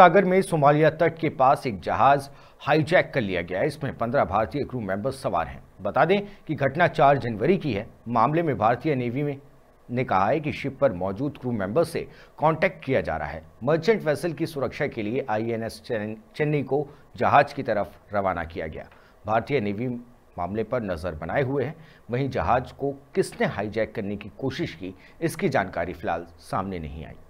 सागर में सोमालिया तट के पास एक जहाज हाईजैक कर लिया गया है इसमें पंद्रह भारतीय क्रू मेंबर्स सवार हैं बता दें कि घटना चार जनवरी की है मामले में भारतीय नेवी में ने कहा है कि शिप पर मौजूद क्रू मेंबर्स से कांटेक्ट किया जा रहा है मर्चेंट वेसल की सुरक्षा के लिए आईएनएस चेन्नई को जहाज की तरफ रवाना किया गया भारतीय नेवी मामले पर नज़र बनाए हुए हैं वहीं जहाज को किसने हाईजैक करने की कोशिश की इसकी जानकारी फिलहाल सामने नहीं आई